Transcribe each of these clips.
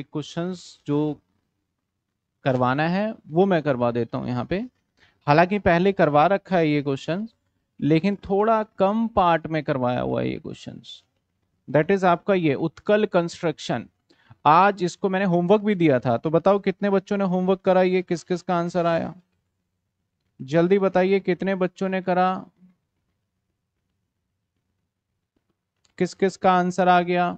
एक क्वेश्चंस जो करवाना है वो मैं करवा देता हूँ यहाँ पे हालांकि पहले करवा रखा है ये क्वेश्चन लेकिन थोड़ा कम पार्ट में करवाया हुआ है ये क्वेश्चन दैट इज आपका ये उत्कल कंस्ट्रक्शन आज इसको मैंने होमवर्क भी दिया था तो बताओ कितने बच्चों ने होमवर्क करा ये किस किस का आंसर आया जल्दी बताइए कितने बच्चों ने करा किस किस का आंसर आ गया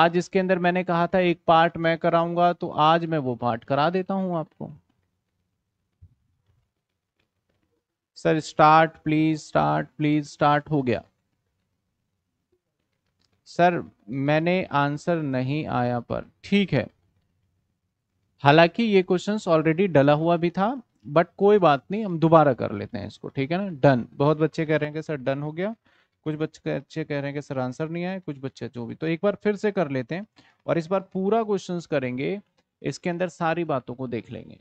आज इसके अंदर मैंने कहा था एक पार्ट मैं कराऊंगा तो आज मैं वो पार्ट करा देता हूं आपको sir start please start please start हो गया सर मैंने आंसर नहीं आया पर ठीक है हालांकि ये क्वेश्चन ऑलरेडी डला हुआ भी था बट कोई बात नहीं हम दोबारा कर लेते हैं इसको ठीक है ना डन बहुत बच्चे कह रहे हैं कि सर डन हो गया कुछ बच्चे अच्छे कह रहे हैं कि सर आंसर नहीं आए कुछ बच्चे जो भी तो एक बार फिर से कर लेते हैं और इस बार पूरा क्वेश्चन करेंगे इसके अंदर सारी बातों को देख लेंगे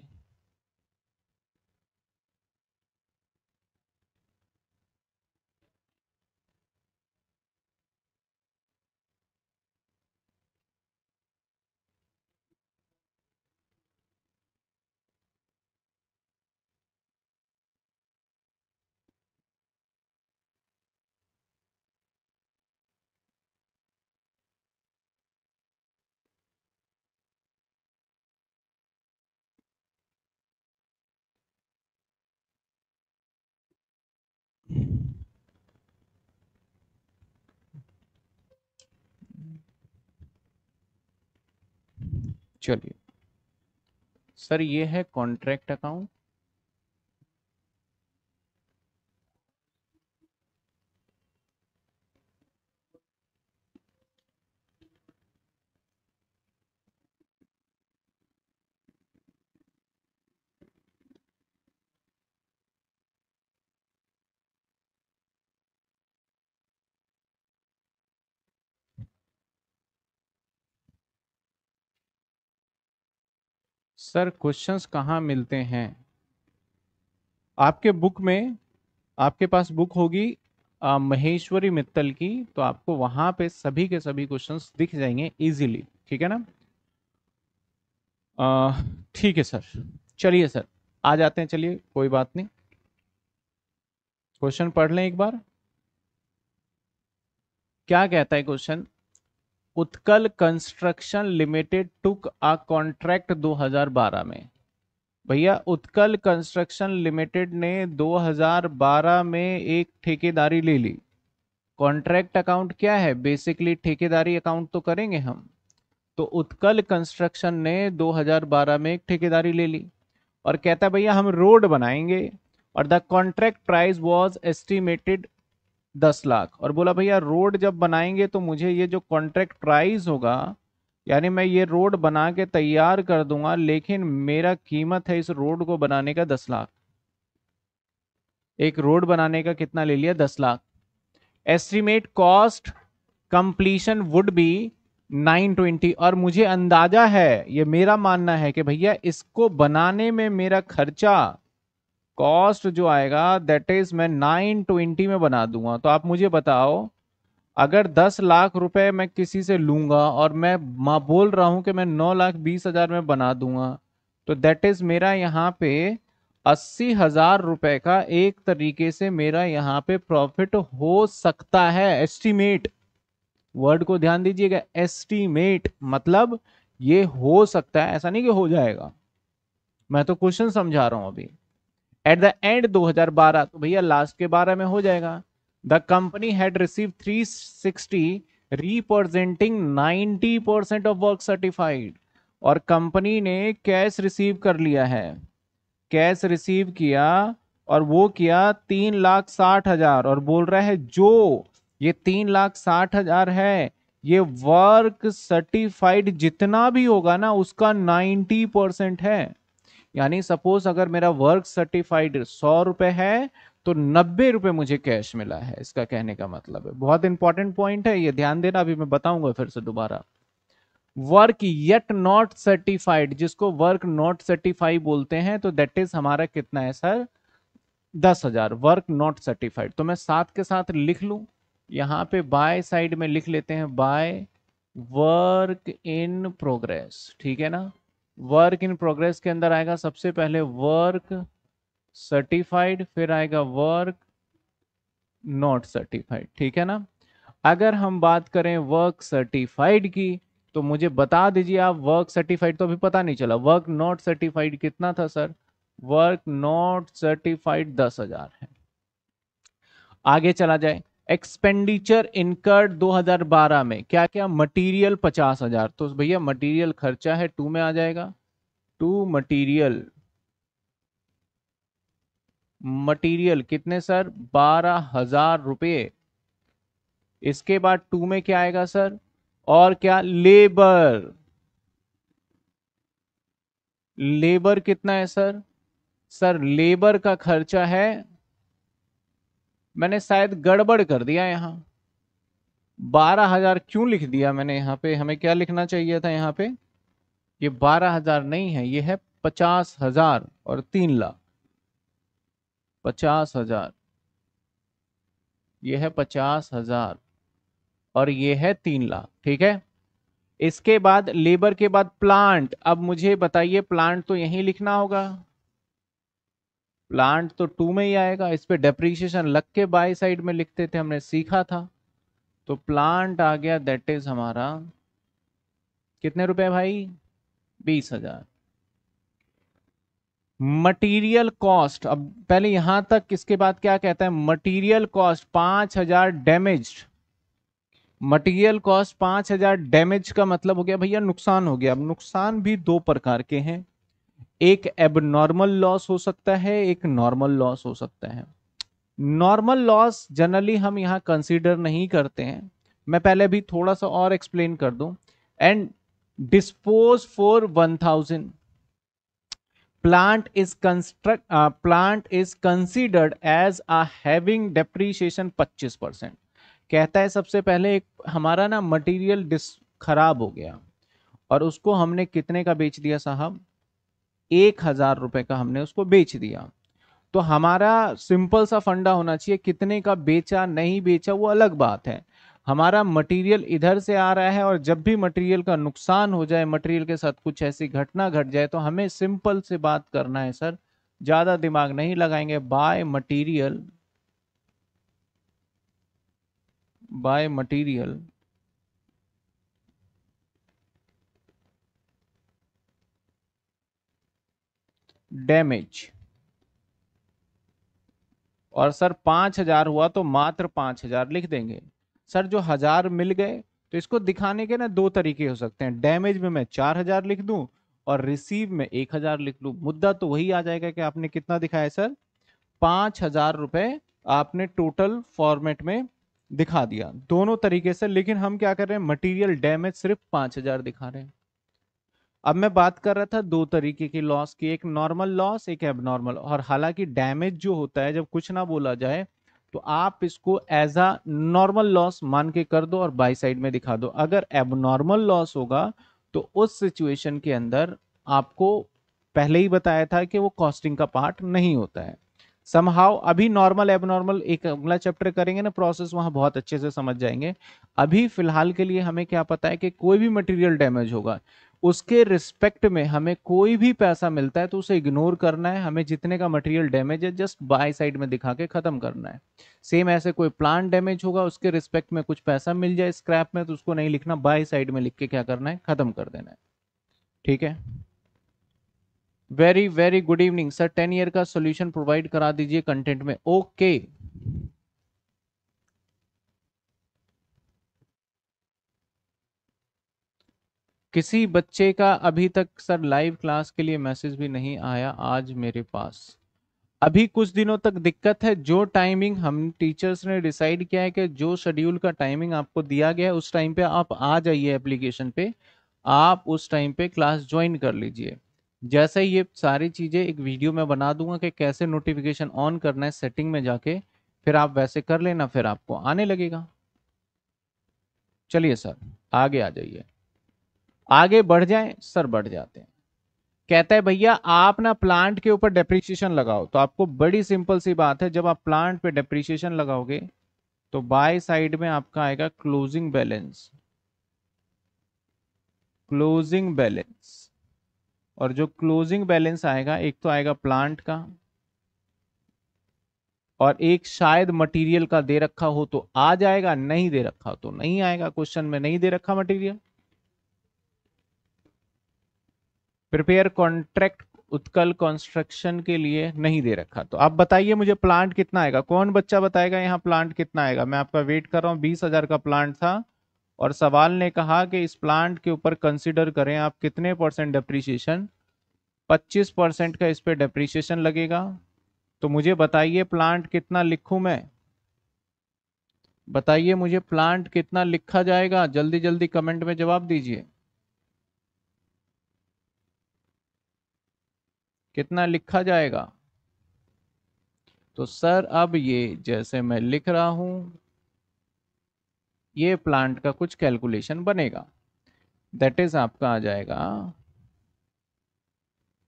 चलिए सर ये है कॉन्ट्रैक्ट अकाउंट सर क्वेश्चंस कहाँ मिलते हैं आपके बुक में आपके पास बुक होगी आ, महेश्वरी मित्तल की तो आपको वहां पे सभी के सभी क्वेश्चंस दिख जाएंगे इजीली ठीक है ना ठीक है सर चलिए सर आ जाते हैं चलिए कोई बात नहीं क्वेश्चन पढ़ लें एक बार क्या कहता है question Utkal construction limited took a contract 2012 में भैया उत्कल कंस्ट्रक्शन लिमिटेड ने 2012 में एक ठेकेदारी ले ली कॉन्ट्रैक्ट अकाउंट क्या है बेसिकली ठेकेदारी अकाउंट तो करेंगे हम तो उत्कल कंस्ट्रक्शन ने 2012 में एक ठेकेदारी ले ली और कहता है भैया हम रोड बनाएंगे और the contract price was estimated दस लाख और बोला भैया रोड जब बनाएंगे तो मुझे ये जो कॉन्ट्रैक्ट प्राइस होगा यानी मैं ये रोड बना के तैयार कर दूंगा लेकिन मेरा कीमत है इस रोड को बनाने का दस लाख एक रोड बनाने का कितना ले लिया दस lakh estimate cost completion would be 920 और मुझे अंदाजा है ये मेरा मानना है कि भैया इसको बनाने में मेरा खर्चा कॉस्ट जो आएगा दैट इज मैं नाइन ट्वेंटी में बना दूंगा तो आप मुझे बताओ अगर दस लाख रुपए मैं किसी से लूंगा और मैं बोल रहा हूं कि मैं नौ लाख बीस हजार में बना दूंगा तो दैट इज मेरा यहाँ पे अस्सी हजार रुपए का एक तरीके से मेरा यहाँ पे प्रॉफिट हो सकता है एस्टीमेट वर्ड को ध्यान दीजिएगा एस्टीमेट मतलब ये हो सकता है ऐसा नहीं कि हो जाएगा मैं तो क्वेश्चन समझा रहा हूं अभी एट द एंड 2012 तो भैया लास्ट के बारे में हो जाएगा the company had receive 360 representing 90 percent of work certified और कंपनी ने कैश रिसीव कर लिया है कैश रिसीव किया और वो किया तीन लाख साठ हजार और बोल रहा है जो ये तीन लाख साठ हजार है ये वर्क सर्टिफाइड जितना भी होगा ना उसका नाइन्टी परसेंट है यानी सपोज अगर मेरा वर्क सर्टिफाइड सौ रुपए है तो नब्बे रुपए मुझे कैश मिला है इसका कहने का मतलब है बहुत इंपॉर्टेंट पॉइंट है ये ध्यान देना अभी मैं बताऊंगा फिर से दोबारा वर्क येट नॉट सर्टिफाइड जिसको वर्क नॉट सर्टिफाई बोलते हैं तो दैट इज हमारा कितना है सर दस हजार वर्क नॉट सर्टिफाइड तो मैं साथ के साथ लिख लू यहाँ पे बाय साइड में लिख लेते हैं बाय वर्क इन प्रोग्रेस ठीक है ना वर्क इन प्रोग्रेस के अंदर आएगा सबसे पहले वर्क सर्टिफाइड फिर आएगा वर्क नॉट सर्टिफाइड ठीक है ना अगर हम बात करें वर्क सर्टिफाइड की तो मुझे बता दीजिए आप वर्क सर्टिफाइड तो अभी पता नहीं चला वर्क नॉट सर्टिफाइड कितना था सर वर्क नॉट सर्टिफाइड दस हजार है आगे चला जाए एक्सपेंडिचर इनकर्ड 2012 में क्या क्या मटेरियल पचास हजार तो भैया मटेरियल खर्चा है टू में आ जाएगा टू मटेरियल मटेरियल कितने सर बारह हजार रुपये इसके बाद टू में क्या आएगा सर और क्या लेबर लेबर कितना है सर सर लेबर का खर्चा है मैंने शायद गड़बड़ कर दिया यहाँ बारह हजार क्यों लिख दिया मैंने यहाँ पे हमें क्या लिखना चाहिए था यहाँ पे ये बारह हजार नहीं है ये है पचास हजार और तीन लाख पचास हजार ये है पचास हजार और ये है तीन लाख ठीक है इसके बाद लेबर के बाद प्लांट अब मुझे बताइए प्लांट तो यहीं लिखना होगा प्लांट तो टू में ही आएगा इस पर डेप्रीशिएशन लग के बाई साइड में लिखते थे हमने सीखा था तो प्लांट आ गया दैट इज हमारा कितने रुपए भाई बीस हजार मटीरियल कॉस्ट अब पहले यहां तक इसके बाद क्या कहता है मटीरियल कॉस्ट पांच हजार डैमेज मटीरियल कॉस्ट पांच हजार डैमेज का मतलब हो गया भैया नुकसान हो गया अब नुकसान भी दो प्रकार के हैं एक एबनॉर्मल लॉस हो सकता है एक नॉर्मल लॉस हो सकता है नॉर्मल लॉस जनरली हम यहाँ कंसीडर नहीं करते हैं मैं पहले भी थोड़ा सा और एक्सप्लेन कर दूं and dispose for one thousand plant is construct plant is considered as as having having पच्चीस 25 परसेंट कहता है सबसे पहले एक हमारा ना मटेरियल डिस खराब हो गया और उसको हमने कितने का बेच दिया साहब एक हजार रुपए का हमने उसको बेच दिया तो हमारा सिंपल सा फंडा होना चाहिए कितने का बेचा नहीं बेचा वो अलग बात है हमारा मटेरियल इधर से आ रहा है और जब भी मटेरियल का नुकसान हो जाए मटेरियल के साथ कुछ ऐसी घटना घट जाए तो हमें सिंपल से बात करना है सर ज़्यादा दिमाग नहीं लगाएंगे by material by material damage और सर पांच हजार हुआ तो मात्र पांच हजार लिख देंगे सर जो हजार मिल गए तो इसको दिखाने के ना दो तरीके हो सकते हैं डैमेज में मैं चार हजार लिख दूं और रिसीव में एक हजार लिख लूं मुद्दा तो वही आ जाएगा कि आपने कितना दिखाया सर पांच हजार रुपए आपने टोटल फॉर्मेट में दिखा दिया दोनों तरीके से लेकिन हम क्या कर रहे हैं मटीरियल डैमेज सिर्फ पांच हजार दिखा रहे हैं अब मैं बात कर रहा था दो तरीके की लॉस की एक नॉर्मल लॉस एक एबनॉर्मल और हालांकि डैमेज जो होता है जब कुछ ना बोला जाए तो आप इसको एज अ नॉर्मल लॉस मान के कर दो और बाई साइड में दिखा दो अगर एबनॉर्मल लॉस होगा तो उस सिचुएशन के अंदर आपको पहले ही बताया था कि वो कॉस्टिंग का पार्ट नहीं होता है समहाव अभी नॉर्मल एबनॉर्मल एक अगला चैप्टर करेंगे ना प्रोसेस वहां बहुत अच्छे से समझ जाएंगे अभी फिलहाल के लिए हमें क्या पता है कि कोई भी मटेरियल डैमेज होगा उसके रिस्पेक्ट में हमें कोई भी पैसा मिलता है तो उसे इग्नोर करना है हमें जितने का मटेरियल डैमेज है जस्ट बाय साइड में दिखा के ख़त्म करना है सेम ऐसे कोई प्लांट डैमेज होगा उसके रिस्पेक्ट में कुछ पैसा मिल जाए स्क्रैप में तो उसको नहीं लिखना बाय साइड में लिख के क्या करना है ख़त्म कर देना है ठीक है very very good evening sir ten year का सोल्यूशन प्रोवाइड करा दीजिए कंटेंट में ओके okay. किसी बच्चे का अभी तक सर लाइव क्लास के लिए मैसेज भी नहीं आया आज मेरे पास अभी कुछ दिनों तक दिक्कत है जो टाइमिंग हम टीचर्स ने डिसाइड किया है कि जो शेड्यूल का टाइमिंग आपको दिया गया है उस टाइम पे आप आ जाइए एप्लीकेशन पे आप उस टाइम पे क्लास ज्वाइन कर लीजिए जैसे ये सारी चीज़ें एक वीडियो में बना दूंगा कि कैसे नोटिफिकेशन ऑन करना है सेटिंग में जाके फिर आप वैसे कर लेना फिर आपको आने लगेगा चलिए सर आगे आ जाइए आगे बढ़ जाए सर बढ़ जाते हैं कहता है भैया आप ना प्लांट के ऊपर डेप्रिसिएशन लगाओ तो आपको बड़ी सिंपल सी बात है जब आप प्लांट पे डेप्रिसिएशन लगाओगे तो बाय साइड में आपका आएगा क्लोजिंग बैलेंस क्लोजिंग बैलेंस और जो क्लोजिंग बैलेंस आएगा एक तो आएगा प्लांट का और एक शायद मटेरियल का दे रखा हो तो आ जाएगा नहीं दे रखा तो नहीं आएगा क्वेश्चन में नहीं दे रखा material prepare contract Utkal construction के लिए नहीं दे रखा तो आप बताइए मुझे प्लांट कितना आएगा कौन बच्चा बताएगा यहाँ प्लांट कितना आएगा मैं आपका वेट कर रहा हूँ बीस हजार का प्लांट था और सवाल ने कहा कि इस प्लांट के ऊपर कंसिडर करें आप कितने परसेंट डेप्रीशिएशन पच्चीस परसेंट का इस पर डेप्रीशिएशन लगेगा तो मुझे बताइए प्लांट कितना लिखूँ मैं बताइए मुझे प्लांट कितना लिखा जाएगा जल्दी जल्दी कमेंट में जवाब दीजिए कितना लिखा जाएगा तो सर अब ये जैसे मैं लिख रहा हूं ये प्लांट का कुछ कैलकुलेशन बनेगा दैट इज आपका आ जाएगा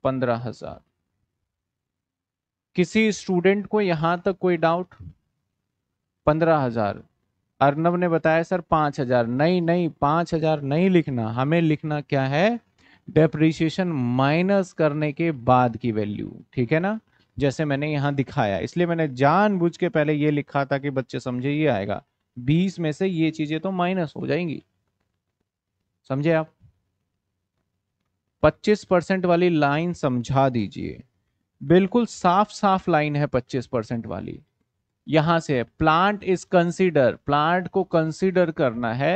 पंद्रह हजार किसी स्टूडेंट को यहां तक कोई डाउट पंद्रह हजार अर्नब ने बताया सर पांच हजार नहीं नहीं पांच हजार नहीं लिखना हमें लिखना क्या है डेप्रिसिएशन माइनस करने के बाद की वैल्यू ठीक है ना जैसे मैंने यहां दिखाया इसलिए मैंने जानबूझ के पहले ये लिखा था कि बच्चे समझे ये आएगा बीस में से ये चीजें तो माइनस हो जाएंगी समझे आप पच्चीस परसेंट वाली लाइन समझा दीजिए बिल्कुल साफ साफ लाइन है पच्चीस परसेंट वाली यहां से प्लांट इज कंसीडर प्लांट को कंसीडर करना है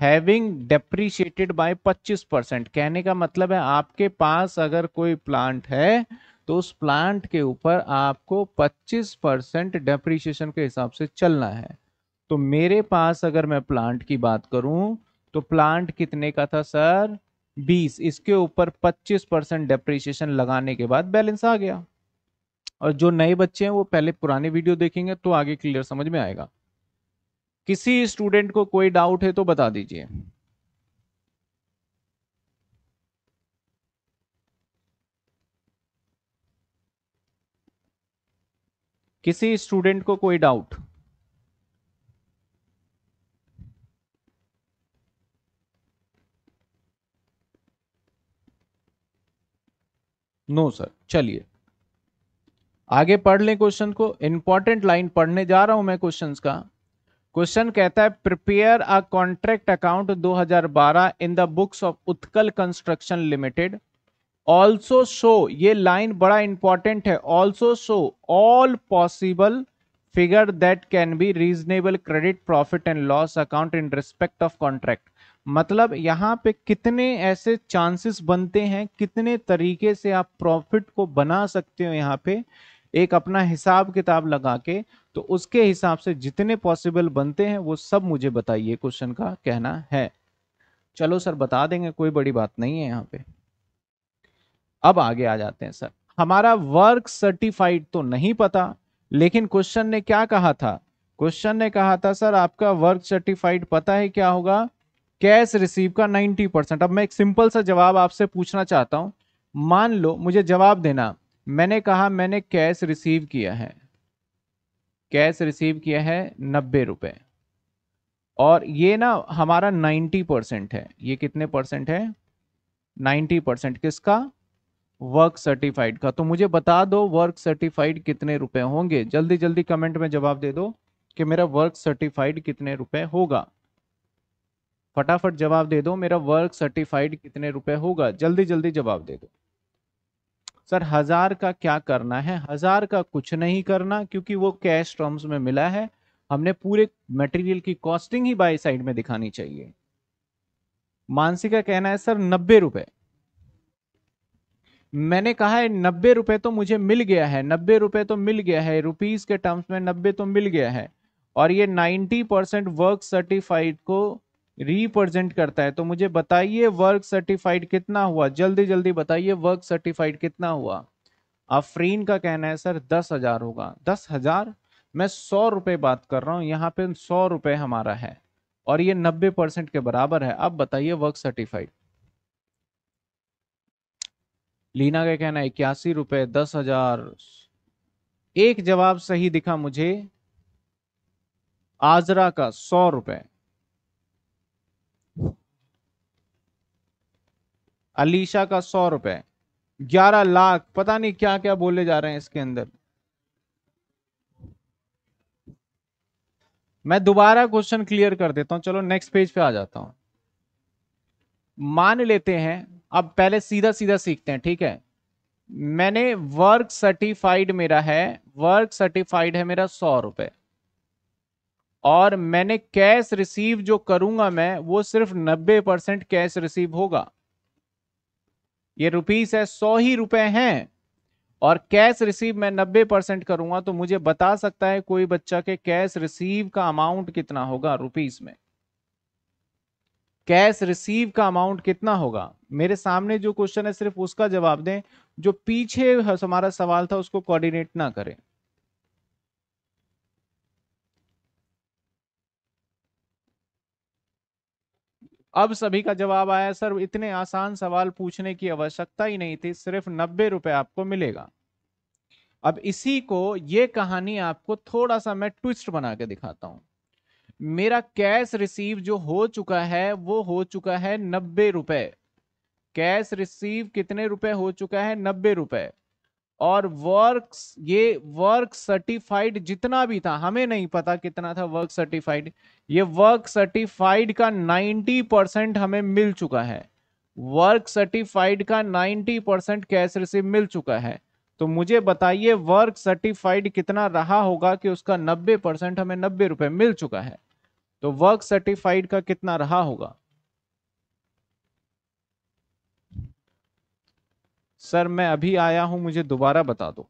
हैविंग डेप्रीशिएटेड बाय 25 परसेंट कहने का मतलब है आपके पास अगर कोई प्लांट है तो उस प्लांट के ऊपर आपको 25 परसेंट डेप्रीशिएशन के हिसाब से चलना है तो मेरे पास अगर मैं प्लांट की बात करूं तो प्लांट कितने का था सर 20 इसके ऊपर 25 परसेंट डेप्रीशिएशन लगाने के बाद बैलेंस आ गया और जो नए बच्चे हैं वो पहले पुराने वीडियो देखेंगे तो आगे क्लियर समझ में आएगा किसी स्टूडेंट को कोई डाउट है तो बता दीजिए किसी स्टूडेंट को कोई डाउट नो सर चलिए आगे पढ़ लें क्वेश्चन को इंपॉर्टेंट लाइन पढ़ने जा रहा हूं मैं क्वेश्चंस का क्वेश्चन कहता है prepare a contract account 2012 in the books of Utkal construction limited also show ये लाइन बड़ा इंपॉर्टेंट है also show all possible figure that can be reasonable credit profit and loss account in respect of contract मतलब यहाँ पे कितने ऐसे chances बनते हैं कितने तरीके से आप प्रॉफिट को बना सकते हो यहाँ पे एक अपना हिसाब किताब लगा के तो उसके हिसाब से जितने पॉसिबल बनते हैं वो सब मुझे बताइए क्वेश्चन का कहना है चलो सर बता देंगे कोई बड़ी बात नहीं है यहाँ पे अब आगे आ जाते हैं सर हमारा वर्क सर्टिफाइड तो नहीं पता लेकिन क्वेश्चन ने क्या कहा था क्वेश्चन ने कहा था सर आपका वर्क सर्टिफाइड पता है क्या होगा कैश रिसीव का 90 परसेंट अब मैं एक सिंपल सा जवाब आपसे पूछना चाहता हूं मान लो मुझे जवाब देना मैंने कहा मैंने कैश रिसीव किया है कैश रिसीव किया है नब्बे रुपये और ये ना हमारा नाइन्टी परसेंट है ये कितने परसेंट है नाइन्टी परसेंट किसका वर्क सर्टिफाइड का तो मुझे बता दो वर्क सर्टिफाइड कितने रुपए होंगे जल्दी जल्दी कमेंट में जवाब दे दो कि मेरा वर्क सर्टिफाइड कितने रुपए होगा फटाफट जवाब दे दो मेरा वर्क सर्टिफाइड कितने रुपए होगा जल्दी जल्दी जवाब दे दो सर हजार का क्या करना है हजार का कुछ नहीं करना क्योंकि वो कैश टर्म्स में मिला है हमने पूरे मटेरियल की कॉस्टिंग ही बाई साइड में दिखानी चाहिए मानसी का कहना है सर नब्बे रुपए मैंने कहा है नब्बे रुपए तो मुझे मिल गया है नब्बे रुपए तो मिल गया है रुपीज के टर्म्स में नब्बे तो मिल गया है और ये नाइनटी परसेंट वर्क सर्टिफाइड को रिप्रेजेंट करता है तो मुझे बताइए वर्क सर्टिफाइड कितना हुआ जल्दी जल्दी बताइए वर्क सर्टिफाइड कितना हुआ आफरीन का कहना है सर दस हजार होगा दस हजार मैं सौ रुपये बात कर रहा हूँ यहाँ पे सौ रुपये हमारा है और ये नब्बे परसेंट के बराबर है अब बताइए वर्क सर्टिफाइड लीना का कहना है इक्यासी रुपये दस हजार एक जवाब सही दिखा मुझे आजरा का सौ रुपये अलीशा का सौ रुपए ग्यारह लाख पता नहीं क्या क्या बोले जा रहे हैं इसके अंदर मैं दोबारा क्वेश्चन क्लियर कर देता हूं चलो नेक्स्ट पेज पे आ जाता हूं मान लेते हैं अब पहले सीधा सीधा सीखते हैं ठीक है मैंने वर्क सर्टिफाइड मेरा है वर्क सर्टिफाइड है मेरा सौ रुपए और मैंने कैश रिसीव जो करूंगा मैं वो सिर्फ नब्बे परसेंट कैश रिसीव होगा ये रुपीस है सौ ही रुपए हैं और कैश रिसीव मैं नब्बे परसेंट करूंगा तो मुझे बता सकता है कोई बच्चा के कैश रिसीव का अमाउंट कितना होगा रुपीस में कैश रिसीव का अमाउंट कितना होगा मेरे सामने जो क्वेश्चन है सिर्फ उसका जवाब दें जो पीछे हमारा सवाल था उसको कोऑर्डिनेट ना करें अब सभी का जवाब आया सर इतने आसान सवाल पूछने की आवश्यकता ही नहीं थी सिर्फ नब्बे रुपए आपको मिलेगा अब इसी को ये कहानी आपको थोड़ा सा मैं ट्विस्ट बना के दिखाता हूं मेरा कैश रिसीव जो हो चुका है वो हो चुका है नब्बे रुपए कैश रिसीव कितने रुपए हो चुका है नब्बे रुपए और वर्क्स ये वर्क सर्टिफाइड जितना भी था हमें नहीं पता कितना था वर्क सर्टिफाइड ये वर्क सर्टिफाइड का 90 परसेंट हमें मिल चुका है वर्क सर्टिफाइड का 90 परसेंट कैश रिसीव मिल चुका है तो मुझे बताइए वर्क सर्टिफाइड कितना रहा होगा कि उसका 90 परसेंट हमें नब्बे रुपये मिल चुका है तो वर्क सर्टिफाइड का कितना रहा होगा सर मैं अभी आया हूं मुझे दोबारा बता दो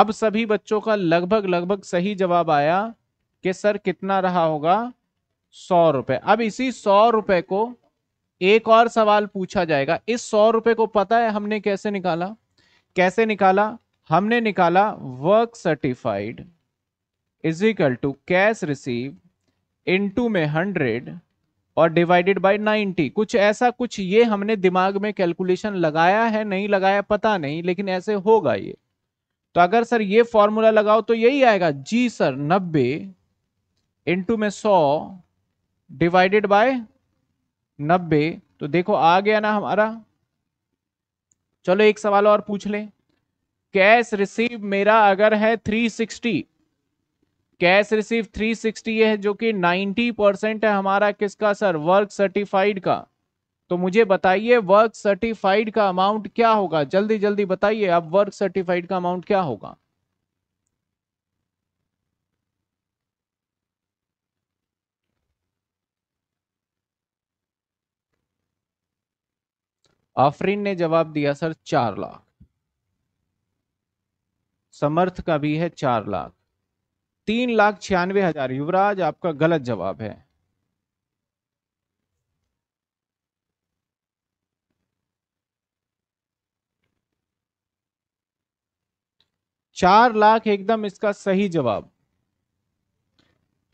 अब सभी बच्चों का लगभग लगभग सही जवाब आया कि सर कितना रहा होगा सौ रुपए अब इसी सौ रुपए को एक और सवाल पूछा जाएगा इस सौ रुपए को पता है हमने कैसे निकाला कैसे निकाला हमने निकाला work certified is equal to cash receive into में हंड्रेड और डिवाइडेड बाय 90 कुछ ऐसा कुछ ये हमने दिमाग में कैलकुलेशन लगाया है नहीं लगाया पता नहीं लेकिन ऐसे होगा ये तो अगर सर ये फॉर्मूला लगाओ तो यही आएगा जी सर 90 इंटू में 100 डिवाइडेड बाय 90 तो देखो आ गया ना हमारा चलो एक सवाल और पूछ लें कैश रिसीव मेरा अगर है 360 कैश रिसीव 360 है जो कि 90 परसेंट है हमारा किसका सर वर्क सर्टिफाइड का तो मुझे बताइए वर्क सर्टिफाइड का अमाउंट क्या होगा जल्दी जल्दी बताइए अब वर्क सर्टिफाइड का अमाउंट क्या होगा आफरीन ने जवाब दिया सर चार लाख समर्थ का भी है चार लाख तीन लाख छियानवे हजार युवराज आपका गलत जवाब है चार लाख एकदम इसका सही जवाब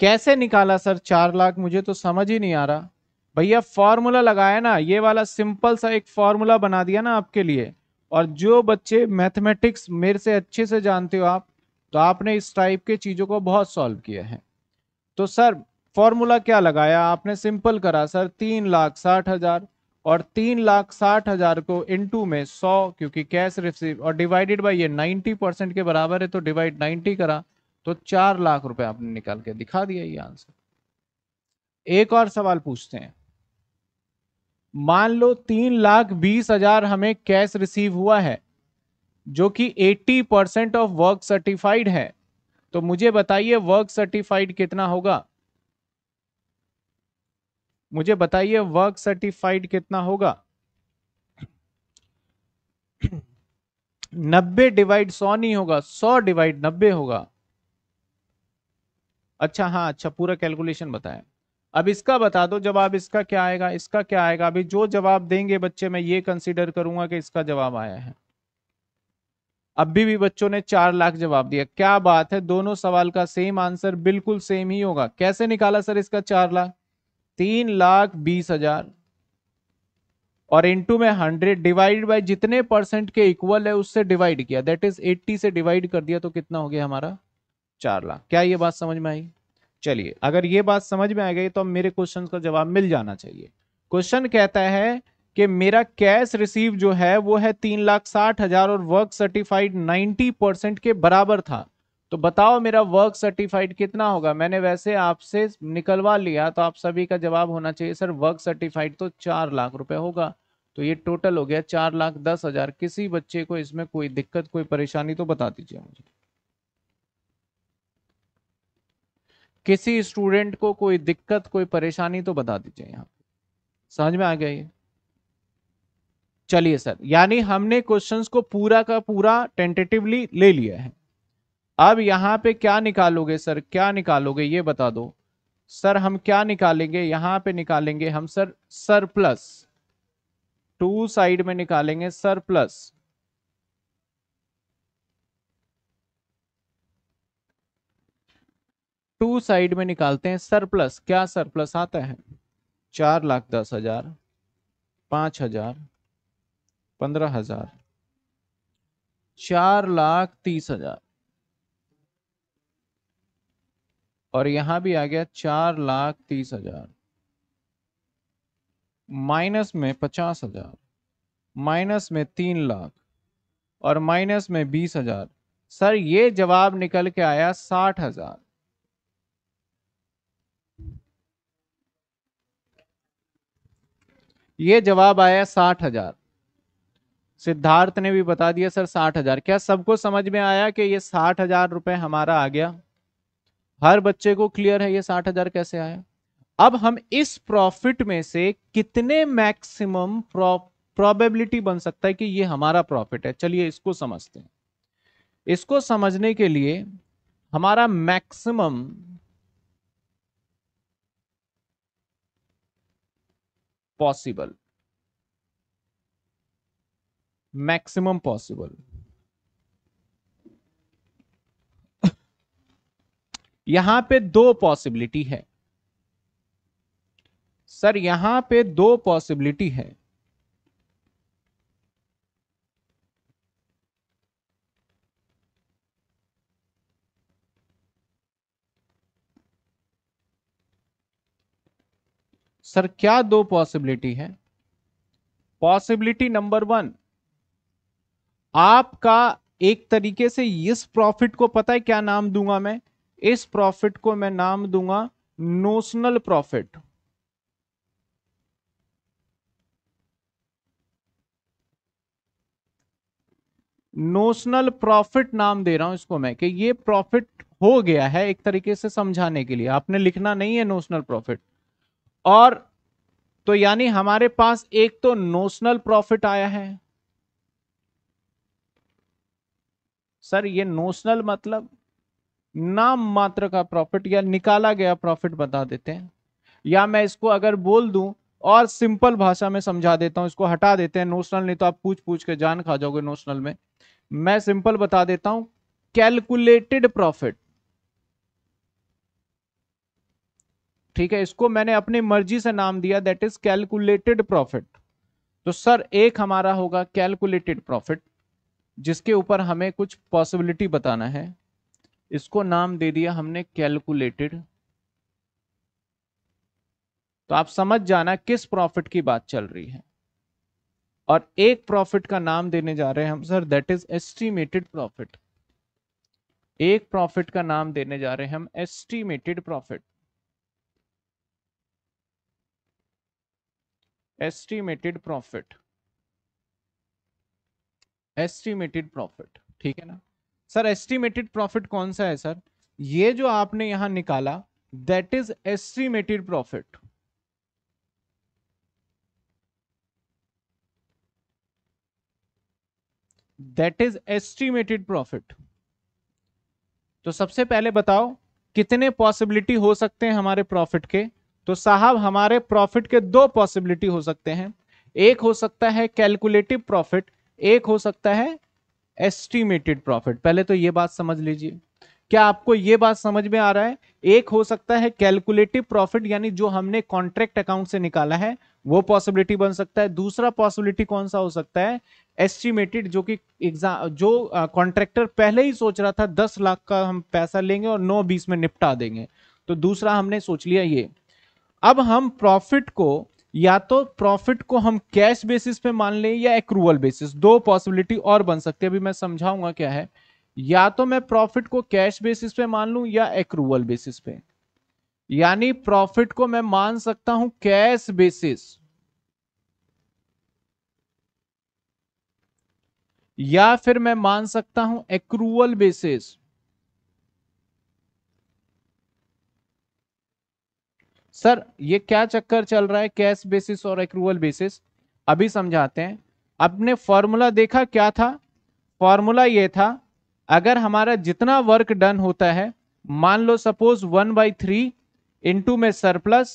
कैसे निकाला सर चार लाख मुझे तो समझ ही नहीं आ रहा भैया फॉर्मूला लगाया ना ये वाला सिंपल सा एक फॉर्मूला बना दिया ना आपके लिए और जो बच्चे मैथमेटिक्स मेरे से अच्छे से जानते हो आप तो आपने इस टाइप के चीज़ों को बहुत सॉल्व किया है तो सर फॉर्मूला क्या लगाया आपने सिंपल करा सर तीन लाख साठ हज़ार और तीन लाख साठ हज़ार को इनटू में सौ क्योंकि कैश रिसीव और डिवाइडेड बाई ये नाइन्टी परसेंट के बराबर है तो डिवाइड नाइन्टी करा तो चार लाख रुपए आपने निकाल के दिखा दिया ये आंसर एक और सवाल पूछते हैं मान लो तीन लाख बीस हजार हमें कैश रिसीव हुआ है जो कि 80 परसेंट ऑफ वर्क सर्टिफाइड है तो मुझे बताइए वर्क सर्टिफाइड कितना होगा मुझे बताइए वर्क सर्टिफाइड कितना होगा नब्बे डिवाइड सौ नहीं होगा सौ डिवाइड नब्बे होगा अच्छा हाँ अच्छा पूरा कैलकुलेशन बताया अब इसका बता दो जवाब इसका क्या आएगा इसका क्या आएगा अभी जो जवाब देंगे बच्चे मैं ये कंसिडर करूंगा कि इसका जवाब आया है अभी भी बच्चों ने चार लाख जवाब दिया क्या बात है दोनों सवाल का सेम आंसर बिल्कुल सेम ही होगा कैसे निकाला सर इसका चार लाख तीन लाख बीस हजार और इनटू में हंड्रेड डिवाइड बाय जितने परसेंट के इक्वल है उससे डिवाइड किया दैट इज एट्टी से डिवाइड कर दिया तो कितना हो गया हमारा चार लाख क्या ये बात समझ में आई चलिए अगर ये बात समझ में आ गई तो अब मेरे क्वेश्चन का जवाब मिल जाना चाहिए क्वेश्चन कहता है कि मेरा कैश रिसीव जो है वो है तीन लाख साठ हजार और वर्क सर्टिफाइड नाइन्टी परसेंट के बराबर था तो बताओ मेरा वर्क सर्टिफाइड कितना होगा मैंने वैसे आपसे निकलवा लिया तो आप सभी का जवाब होना चाहिए सर वर्क सर्टिफाइड तो चार लाख रुपए होगा तो ये टोटल हो गया चार लाख दस हजार किसी बच्चे को इसमें कोई दिक्कत कोई परेशानी तो बता दीजिए मुझे किसी स्टूडेंट को कोई दिक्कत कोई परेशानी तो बता दीजिए यहाँ समझ में आ गया ये चलिए सर यानी हमने क्वेश्चंस को पूरा का पूरा टेंटेटिवली ले लिया है अब यहाँ पे क्या निकालोगे सर क्या निकालोगे ये बता दो सर हम क्या निकालेंगे यहाँ पे निकालेंगे हम sir surplus two side में निकालेंगे सरप्लस टू साइड में निकालते हैं सरप्लस क्या सरप्लस आता है चार लाख दस हजार पांच हजार पंद्रह हजार चार लाख तीस हजार और यहां भी आ गया चार लाख तीस हजार माइनस में पचास हजार माइनस में तीन लाख और माइनस में बीस हजार सर ये जवाब निकल के आया साठ हजार ये जवाब आया साठ हजार सिद्धार्थ ने भी बता दिया सर साठ हजार क्या सबको समझ में आया कि ये साठ हजार रुपये हमारा आ गया हर बच्चे को क्लियर है ये साठ हजार कैसे आया अब हम इस प्रॉफिट में से कितने मैक्सिमम प्रोबेबिलिटी बन सकता है कि ये हमारा प्रॉफिट है चलिए इसको समझते हैं इसको समझने के लिए हमारा मैक्सिमम पॉसिबल maximum possible. यहां पे दो पॉसिबिलिटी है सर यहां पे दो पॉसिबिलिटी है सर क्या दो पॉसिबिलिटी है पॉसिबिलिटी नंबर वन आपका एक तरीके से इस प्रॉफिट को पता है क्या नाम दूंगा मैं इस प्रॉफिट को मैं नाम दूंगा नोशनल प्रॉफिट नोशनल प्रॉफिट नाम दे रहा हूं इसको मैं कि ये प्रॉफिट हो गया है एक तरीके से समझाने के लिए आपने लिखना नहीं है नोशनल प्रॉफिट और तो यानी हमारे पास एक तो नोशनल प्रॉफिट आया है सर ये नोशनल मतलब नाम मात्र का प्रॉफिट या निकाला गया प्रॉफिट बता देते हैं या मैं इसको अगर बोल दूं और सिंपल भाषा में समझा देता हूं इसको हटा देते हैं नोशनल नहीं तो आप पूछ पूछ के जान खा जाओगे नोशनल में मैं सिंपल बता देता हूं कैलकुलेटेड प्रॉफिट ठीक है इसको मैंने अपनी मर्जी से नाम दिया दैट इज कैलकुलेटेड प्रॉफिट तो सर एक हमारा होगा कैलकुलेटेड प्रॉफिट जिसके ऊपर हमें कुछ पॉसिबिलिटी बताना है इसको नाम दे दिया हमने कैलकुलेटेड तो आप समझ जाना किस प्रॉफिट की बात चल रही है और एक प्रॉफिट का नाम देने जा रहे हैं हम sir that is estimated profit एक प्रॉफिट का नाम देने जा रहे हैं हम estimated profit estimated profit estimated profit ठीक है ना सर एस्टिमेटेड प्रॉफिट कौन सा है सर ये जो आपने यहां निकाला that is estimated profit that is estimated profit तो सबसे पहले बताओ कितने पॉसिबिलिटी हो सकते हैं हमारे प्रॉफिट के तो साहब हमारे प्रॉफिट के दो पॉसिबिलिटी हो सकते हैं एक हो सकता है कैलकुलेटिव प्रॉफिट एक हो सकता है एस्टिमेटेड प्रॉफिट पहले तो ये बात समझ लीजिए क्या आपको ये बात समझ में आ रहा है एक हो सकता है कैलकुलेटिव प्रॉफिट यानी जो हमने कॉन्ट्रैक्ट अकाउंट से निकाला है वो पॉसिबिलिटी बन सकता है दूसरा पॉसिबिलिटी कौन सा हो सकता है एस्टिमेटेड जो कि एग्जाम जो कॉन्ट्रैक्टर पहले ही सोच रहा था दस लाख का हम पैसा लेंगे और नौ बीस में निपटा देंगे तो दूसरा हमने सोच लिया ये अब हम प्रॉफिट को या तो प्रॉफिट को हम कैश बेसिस पे मान लें या एक्रूवल बेसिस दो पॉसिबिलिटी और बन सकती है अभी मैं समझाऊंगा क्या है या तो मैं प्रॉफिट को कैश बेसिस पे मान लूं या एक्रूवल बेसिस पे यानी प्रॉफिट को मैं मान सकता हूं कैश बेसिस या फिर मैं मान सकता हूं एक्रूवल बेसिस सर ये क्या चक्कर चल रहा है कैश बेसिस और एक्रूवल बेसिस अभी समझाते हैं आपने फॉर्मूला देखा क्या था फॉर्मूला ये था अगर हमारा जितना वर्क डन होता है मान लो suppose one by three into में सरप्लस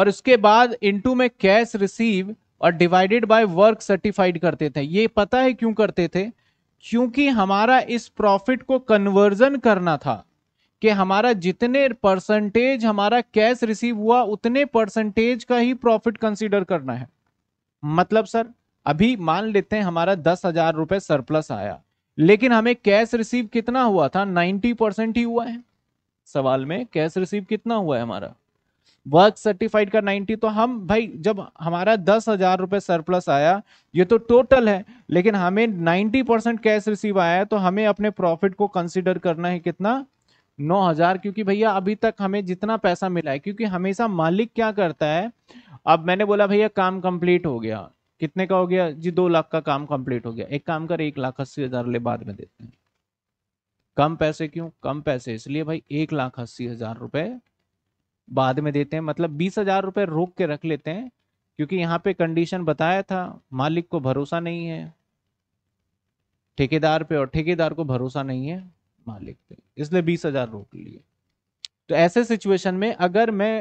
और उसके बाद इंटू में कैश रिसीव और डिवाइडेड बाय वर्क सर्टिफाइड करते थे ये पता है क्यों करते थे क्योंकि हमारा इस प्रॉफिट को कन्वर्जन करना था कि हमारा जितने परसेंटेज हमारा कैश रिसीव हुआ उतने परसेंटेज का ही प्रॉफिट कंसीडर करना है मतलब सर अभी मान लेते हैं हमारा दस हजार रुपए सरप्लस आया लेकिन हमें कैश रिसीव कितना हुआ था नाइन्टी परसेंट ही हुआ है सवाल में कैश रिसीव कितना हुआ है हमारा वर्क सर्टिफाइड का 90 तो हम भाई जब हमारा दस हजार रुपए सरप्लस आया ये तो टोटल है लेकिन हमें 90 परसेंट कैश रिसीव आया है तो हमें अपने प्रॉफिट को कंसिडर करना है कितना नौ हजार क्योंकि भैया अभी तक हमें जितना पैसा मिला है क्योंकि हमेशा मालिक क्या करता है अब मैंने बोला भैया काम कंप्लीट हो गया कितने का हो गया जी दो लाख का काम कंप्लीट हो गया एक काम कर एक लाख अस्सी हजार ले बाद में देते हैं कम पैसे क्यों कम पैसे इसलिए भाई एक लाख अस्सी हजार रुपए बाद में देते हैं मतलब बीस हजार रुपए रोक के रख लेते हैं क्योंकि यहाँ पे कंडीशन बताया था मालिक को भरोसा नहीं है ठेकेदार पे और ठेकेदार को भरोसा नहीं है मालिक थे इसलिए बीस हजार रोक लिए तो ऐसे सिचुएशन में अगर मैं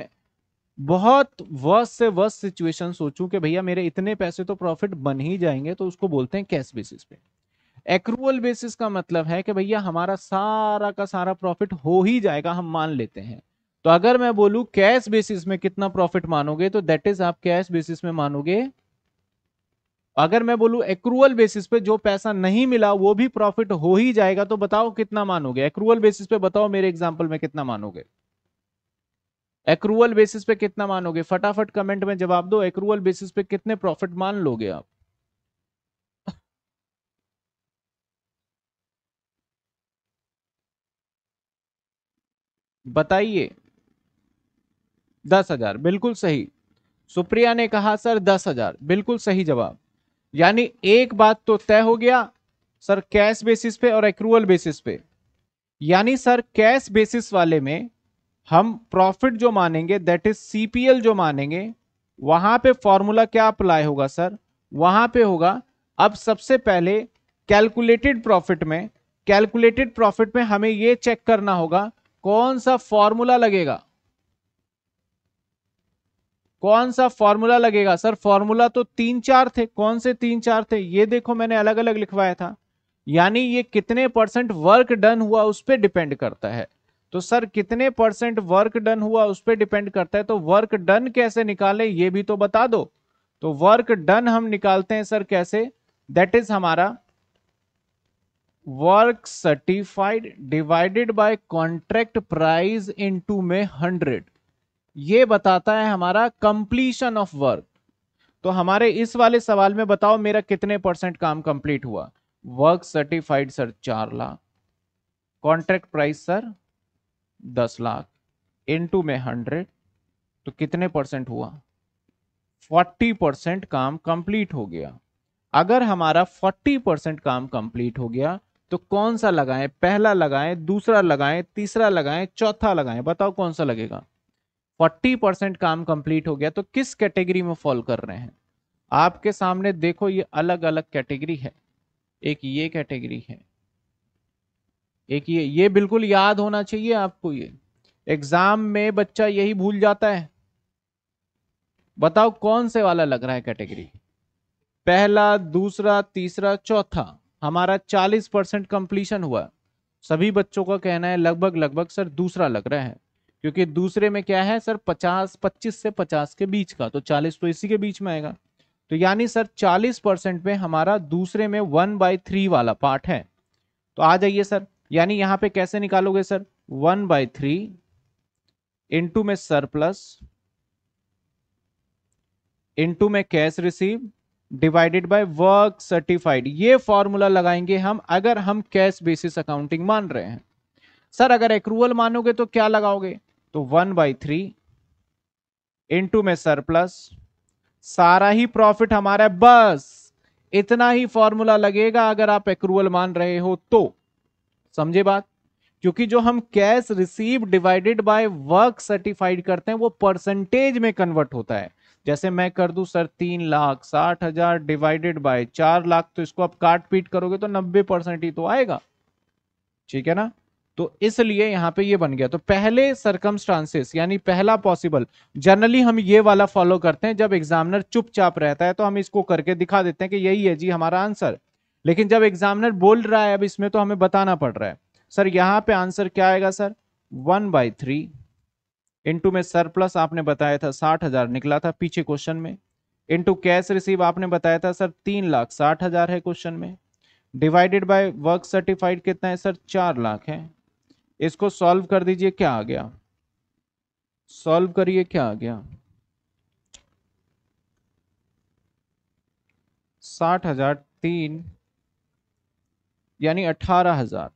बहुत वर्स से वर्स सिचुएशन सोचूं कि भैया मेरे इतने पैसे तो प्रॉफिट बन ही जाएंगे तो उसको बोलते हैं कैश बेसिस पे एक्रूवल बेसिस का मतलब है कि भैया हमारा सारा का सारा प्रॉफिट हो ही जाएगा हम मान लेते हैं तो अगर मैं बोलूं कैश बेसिस में कितना प्रॉफिट मानोगे तो दैट इज आप कैश बेसिस में मानोगे अगर मैं बोलूं एक्रूअल बेसिस पे जो पैसा नहीं मिला वो भी प्रॉफिट हो ही जाएगा तो बताओ कितना मानोगे एक्रूअल बेसिस पे बताओ मेरे एग्जाम्पल में कितना मानोगे एक्रूअल बेसिस पे कितना मानोगे फटाफट कमेंट में जवाब दो एक्रूअल बेसिस पे कितने प्रॉफिट मान लोगे आप बताइए दस हजार बिल्कुल सही सुप्रिया ने कहा सर दस हजार बिल्कुल सही जवाब यानी एक बात तो तय हो गया सर कैश बेसिस पे और एक्रूअल बेसिस पे यानी सर कैश बेसिस वाले में हम प्रॉफिट जो मानेंगे दैट इज सीपीएल जो मानेंगे वहां पे फॉर्मूला क्या अप्लाई होगा सर वहां पे होगा अब सबसे पहले कैलकुलेटेड प्रॉफिट में कैलकुलेटेड प्रॉफिट में हमें यह चेक करना होगा कौन सा फॉर्मूला लगेगा कौन सा फॉर्मूला लगेगा सर फॉर्मूला तो तीन चार थे कौन से तीन चार थे ये देखो मैंने अलग अलग लिखवाया था यानी ये कितने परसेंट वर्क डन हुआ उस पर डिपेंड करता है तो सर कितने परसेंट वर्क डन हुआ उस पर डिपेंड करता है तो वर्क डन कैसे निकाले ये भी तो बता दो तो वर्क डन हम निकालते हैं सर कैसे दैट इज हमारा work certified divided by contract price into में हंड्रेड ये बताता है हमारा कंप्लीशन ऑफ वर्क तो हमारे इस वाले सवाल में बताओ मेरा कितने परसेंट काम कंप्लीट हुआ वर्क सर्टिफाइड सर चार लाख कॉन्ट्रैक्ट प्राइस सर दस लाख इनटू में हंड्रेड तो कितने परसेंट हुआ फोर्टी परसेंट काम कंप्लीट हो गया अगर हमारा फोर्टी परसेंट काम कंप्लीट हो गया तो कौन सा लगाएं पहला लगाएं दूसरा लगाएं तीसरा लगाएं चौथा लगाएं बताओ कौन सा लगेगा फोर्टी परसेंट काम कंप्लीट हो गया तो किस कैटेगरी में फॉल कर रहे हैं आपके सामने देखो ये अलग अलग कैटेगरी है एक ये कैटेगरी है एक ये ये बिल्कुल याद होना चाहिए आपको ये एग्जाम में बच्चा यही भूल जाता है बताओ कौन से वाला लग रहा है कैटेगरी पहला दूसरा तीसरा चौथा हमारा 40 परसेंट कंप्लीशन हुआ सभी बच्चों का कहना है लगभग लगभग सर दूसरा लग रहा है क्योंकि दूसरे में क्या है सर 50 25 से 50 के बीच का तो 40 तो इसी के बीच में आएगा तो यानी सर 40 परसेंट में हमारा दूसरे में वन बाई थ्री वाला पार्ट है तो आ जाइए सर यानी यहां पे कैसे निकालोगे sir one by three into में सरप्लस इंटू में cash receive divided by work certified ये फॉर्मूला लगाएंगे हम अगर हम कैश बेसिस अकाउंटिंग मान रहे हैं सर अगर एक्रूवल मानोगे तो क्या लगाओगे तो वन बाई थ्री इंटू में सरप्लस सारा ही प्रॉफिट हमारा है बस इतना ही फॉर्मूला लगेगा अगर आप एक्रूवल मान रहे हो तो समझे बात क्योंकि जो हम cash receive divided by work certified करते हैं वो परसेंटेज में कन्वर्ट होता है जैसे मैं कर दूं सर तीन लाख साठ हजार डिवाइडेड बाय चार लाख तो इसको आप काट पीट करोगे तो नब्बे परसेंट ही तो आएगा ठीक है ना तो इसलिए यहाँ पे ये बन गया तो पहले सरकम यानी पहला पॉसिबल जनरली हम ये वाला फॉलो करते हैं जब एग्जामिनर चुपचाप रहता है तो हम इसको करके दिखा देते हैं कि यही है जी हमारा आंसर लेकिन जब एग्जामिनर बोल रहा है अब इसमें तो हमें बताना पड़ रहा है सर यहाँ पे आंसर क्या आएगा sir one by three into में सरप्लस आपने बताया था साठ हजार निकला था पीछे क्वेश्चन में इंटू कैश रिसीव आपने बताया था सर तीन लाख साठ हजार है क्वेश्चन में डिवाइडेड बाय वर्क सर्टिफाइड कितना है सर चार लाख है इसको सॉल्व कर दीजिए क्या आ गया सॉल्व करिए क्या आ गया साठ हजार तीन यानी अठारह हजार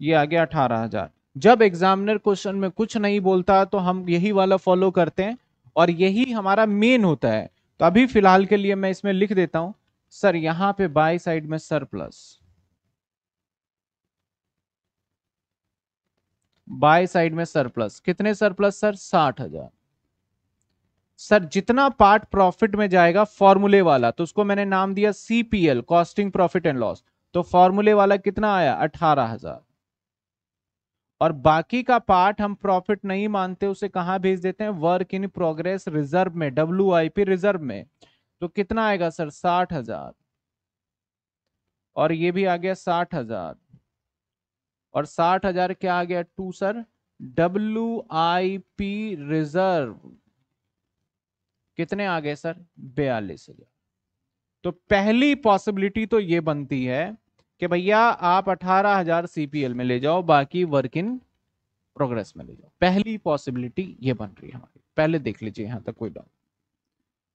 ये आ गया अठारह हजार जब एग्जामिनर क्वेश्चन में कुछ नहीं बोलता तो हम यही वाला फॉलो करते हैं और यही हमारा मेन होता है तो अभी फिलहाल के लिए मैं इसमें लिख देता हूं सर यहां पे बाई साइड में सर प्लस बाय साइड में सरप्लस कितने सरप्लस सर साठ हजार सर जितना पार्ट प्रॉफिट में जाएगा फॉर्मूले वाला तो उसको मैंने नाम दिया CPL costing profit and loss तो फॉर्मूले वाला कितना आया अठारह हजार और बाकी का पार्ट हम प्रॉफिट नहीं मानते उसे कहा भेज देते हैं वर्क इन प्रोग्रेस रिजर्व में डब्ल्यू रिजर्व में तो कितना आएगा सर साठ हजार और ये भी आ गया साठ हजार और साठ हजार क्या आ गया two sir W I P reserve कितने आ गए सर बयालीस हजार तो पहली पॉसिबिलिटी तो ये बनती है कि भैया आप अठारह हजार सीपीएल में ले जाओ बाकी वर्क इन प्रोग्रेस में ले जाओ पहली पॉसिबिलिटी ये बन रही है हमारी पहले देख लीजिए यहां तक कोई डाउट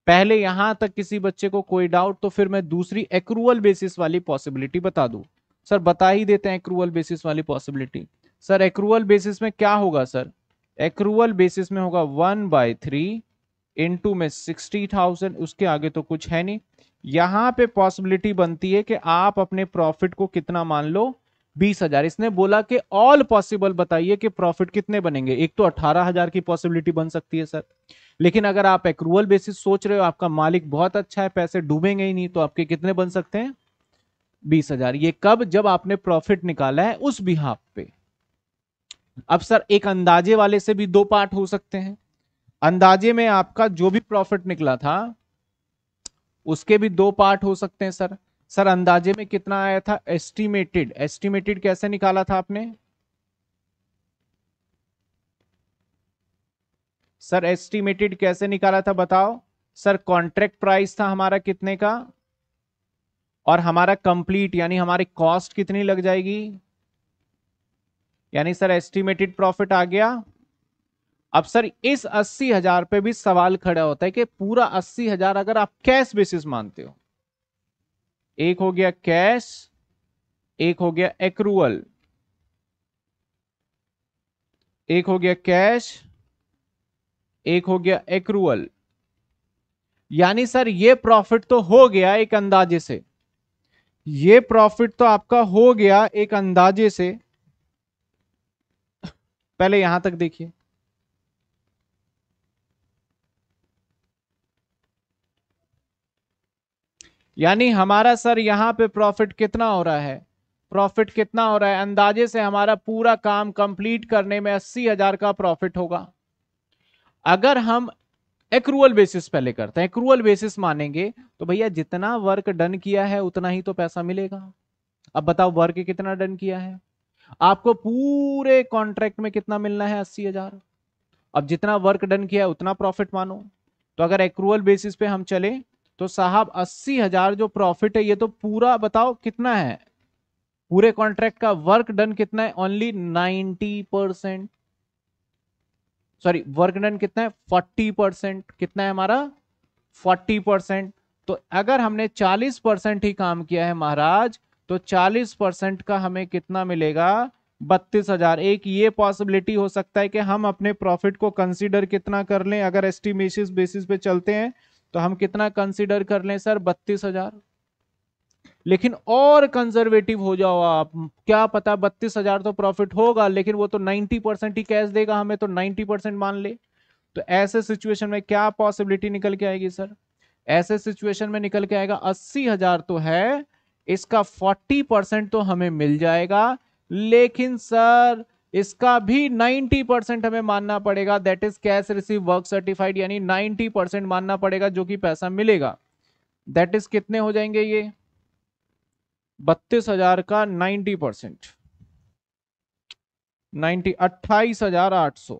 पहले यहां तक किसी बच्चे को कोई डाउट तो फिर मैं दूसरी एक्रूअल बेसिस वाली पॉसिबिलिटी बता दूं सर बता ही देते हैं एक्रूवल बेसिस वाली पॉसिबिलिटी सर एक्रूवल बेसिस में क्या होगा सर एक्रूवल बेसिस में होगा वन बाय थ्री इंटू में सिक्सटी थाउजेंड उसके आगे तो कुछ है नहीं यहाँ पे पॉसिबिलिटी बनती है कि आप अपने प्रॉफिट को कितना मान लो बीस हजार इसने बोला कि ऑल पॉसिबल बताइए कि प्रॉफिट कितने बनेंगे एक तो अठारह हजार की पॉसिबिलिटी बन सकती है सर लेकिन अगर आप एक्रूवल बेसिस सोच रहे हो आपका मालिक बहुत अच्छा है पैसे डूबेंगे ही नहीं तो आपके कितने बन सकते हैं बीस हजार ये कब जब आपने प्रॉफिट निकाला है उस बिहाफ पे अब सर एक अंदाजे वाले से भी दो पार्ट हो सकते हैं अंदाजे में आपका जो भी प्रॉफिट निकला था उसके भी दो पार्ट हो सकते हैं सर सर अंदाजे में कितना आया था एस्टिमेटेड एस्टिमेटेड कैसे निकाला था आपने सर एस्टिमेटेड कैसे निकाला था बताओ सर कॉन्ट्रैक्ट प्राइस था हमारा कितने का और हमारा कंप्लीट यानी हमारी कॉस्ट कितनी लग जाएगी यानी सर एस्टिमेटेड प्रॉफिट आ गया अब सर इस अस्सी हजार पे भी सवाल खड़ा होता है कि पूरा अस्सी हजार अगर आप कैश बेसिस मानते हो एक हो गया कैश एक हो गया एक्रूअल एक हो गया कैश एक हो गया एक्रूअल यानी सर ये प्रॉफिट तो हो गया एक अंदाजे से ये प्रॉफिट तो आपका हो गया एक अंदाजे से पहले यहां तक देखिए यानी हमारा सर यहां पे प्रॉफिट कितना हो रहा है प्रॉफिट कितना हो रहा है अंदाजे से हमारा पूरा काम कंप्लीट करने में अस्सी हजार का प्रॉफिट होगा अगर हम एक्रूअल बेसिस पहले करते हैं एक्रूअल बेसिस मानेंगे तो भैया जितना वर्क डन किया है उतना ही तो पैसा मिलेगा अब बताओ वर्क कितना डन किया है आपको पूरे कॉन्ट्रैक्ट में कितना मिलना है अस्सी हजार अब जितना वर्क डन किया है उतना प्रॉफिट मानो तो अगर एक्रूअल बेसिस पे हम चले तो साहब अस्सी हजार जो प्रॉफिट है ये तो पूरा बताओ कितना है पूरे कॉन्ट्रैक्ट का वर्क डन कितना है only ninety percent sorry work done कितना है फोर्टी परसेंट कितना है हमारा फोर्टी परसेंट तो अगर हमने चालीस परसेंट ही काम किया है महाराज तो चालीस परसेंट का हमें कितना मिलेगा बत्तीस हजार एक ये पॉसिबिलिटी हो सकता है कि हम अपने प्रॉफिट को कंसीडर कितना कर लें अगर एस्टिमेशन बेसिस पे चलते हैं तो हम कितना कंसीडर कर लें सर बत्तीस हजार लेकिन और कंजर्वेटिव हो जाओ आप क्या पता बत्तीस हजार तो प्रॉफिट होगा लेकिन वो तो नाइनटी परसेंट ही कैश देगा हमें तो नाइनटी परसेंट मान ले तो ऐसे सिचुएशन में क्या पॉसिबिलिटी निकल के आएगी सर ऐसे सिचुएशन में निकल के आएगा अस्सी हजार तो है इसका फोर्टी परसेंट तो हमें मिल जाएगा लेकिन सर इसका भी 90 परसेंट हमें मानना पड़ेगा that is cash receive work certified यानी 90 परसेंट मानना पड़ेगा जो कि पैसा मिलेगा दैट इज कितने हो जाएंगे ये बत्तीस हजार का नाइन्टी परसेंट नाइन्टी अट्ठाईस हजार आठ सौ